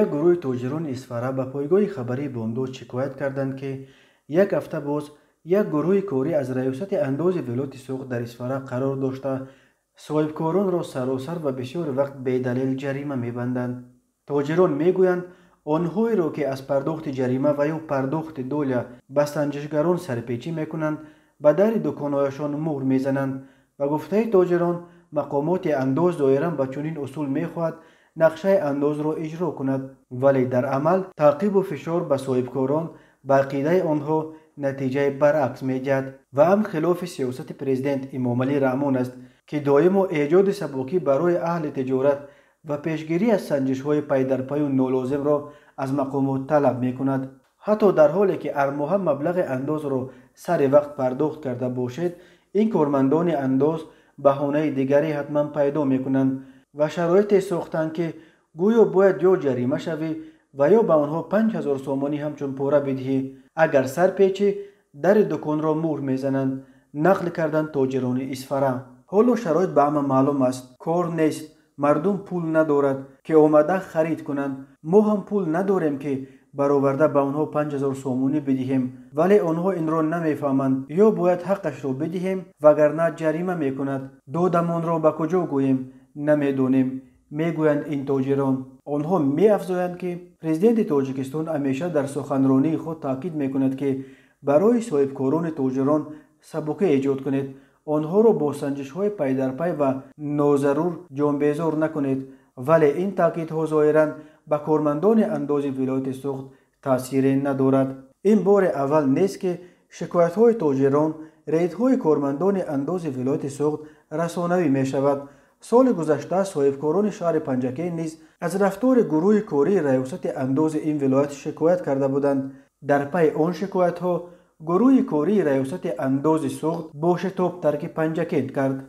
як гурӯҳи тоҷирони исфара ба пойгоҳи хабарии бомдод шикоят карданд ки як ҳафта боз як гурӯҳи корӣ аз раёсати андози вилояти суғд дар исфара қарор дошта соҳибкоронро саросар ва бисёри вақт бедалел ҷарима мебанданд тоҷирон мегӯянд онҳоеро ки аз пардохти ҷарима ва ё пардохти доля ба санҷишгарон сарпечӣ мекунанд ба дари дуконҳояшон муҳр мезананд ва гуфтаи тоҷирон мақомоти андоз доиран ба чунин усул мехоҳад нақшаи андозро иҷро кунад вале дар амал таъқибу фишор ба соҳибкорон ба ақидаи онҳо натиҷаи баръакс медиҳад ва ҳам хилофи сиёсати президент эмомалӣ раҳмон аст ки доимо эҷоди сабукӣ барои аҳли тиҷорат ва пешгирӣ аз санҷишҳои пайдарпаю нолозимро аз мақомот талаб мекунад ҳатто дар ҳоле ки армоҳа маблағи андозро сари вақт пардохт карда бошед ин кормандони андоз баҳонаи дигаре ҳатман пайдо мекунанд ва шароите сохтанд ки гӯё бояд ё ҷарима шавӣ ва ё ба онҳо пан ҳазор сомонӣ ҳамчун пора бидиҳӣ агар сар печӣ дари дуконро мӯҳр мезананд нақл карданд тоҷирони исфара ҳоло шароит ба ҳама маълум аст кор нест мардум пул надорад ки омада харид кунанд мо ҳам пул надорем ки бароварда ба онҳо пан ҳазор сомонӣ бидиҳем вале онҳо инро намефаҳманд ё бояд ҳаққашро бидиҳем вагарна ҷарима мекунад додамонро ба куҷо гӯем намедонем мегӯянд ин тоҷирон онҳо меафзоянд ки президенти тоҷикистон ҳамеша дар суханронии худ таъкид мекунад ки барои соҳибкорони тоҷирон сабуке эҷод кунед онҳоро бо санҷишҳои пайдарпай ва нозарур ҷонбезор накунед вале ин таъкидҳо зоҳиран ба кормандони андози вилояти суғд таъсире надорад ин бори аввал нест ки шикоятҳои тоҷирон рейдҳои кормандони андози вилояти суғд расонавӣ мешавад سال گذشته صاحبکاران شهر پنجکین نیز از رفتار گروه کوری ریاست اندوز این ولایت شکایت کرده بودند در پی آن شکایت ها گروه کوری ریاست اندوز سوخت با شتاب ترک پنجکند کرد